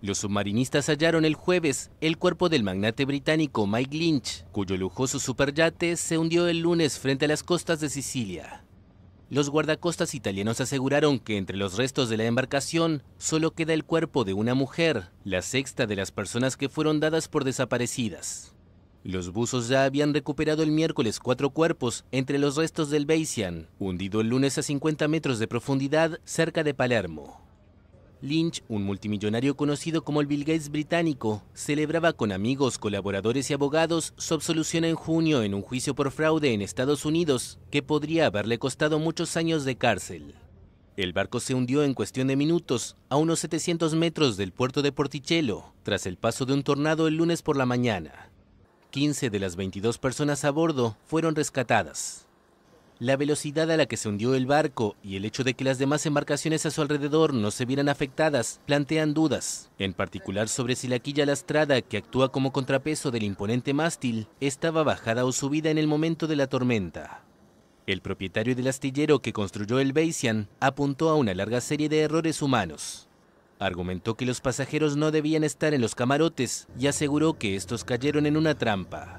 Los submarinistas hallaron el jueves el cuerpo del magnate británico Mike Lynch, cuyo lujoso superyate se hundió el lunes frente a las costas de Sicilia. Los guardacostas italianos aseguraron que entre los restos de la embarcación solo queda el cuerpo de una mujer, la sexta de las personas que fueron dadas por desaparecidas. Los buzos ya habían recuperado el miércoles cuatro cuerpos entre los restos del Bayesian, hundido el lunes a 50 metros de profundidad cerca de Palermo. Lynch, un multimillonario conocido como el Bill Gates británico, celebraba con amigos, colaboradores y abogados su absolución en junio en un juicio por fraude en Estados Unidos que podría haberle costado muchos años de cárcel. El barco se hundió en cuestión de minutos a unos 700 metros del puerto de Porticello, tras el paso de un tornado el lunes por la mañana. 15 de las 22 personas a bordo fueron rescatadas. La velocidad a la que se hundió el barco y el hecho de que las demás embarcaciones a su alrededor no se vieran afectadas plantean dudas, en particular sobre si la quilla lastrada, que actúa como contrapeso del imponente mástil, estaba bajada o subida en el momento de la tormenta. El propietario del astillero que construyó el Bayesian apuntó a una larga serie de errores humanos. Argumentó que los pasajeros no debían estar en los camarotes y aseguró que estos cayeron en una trampa.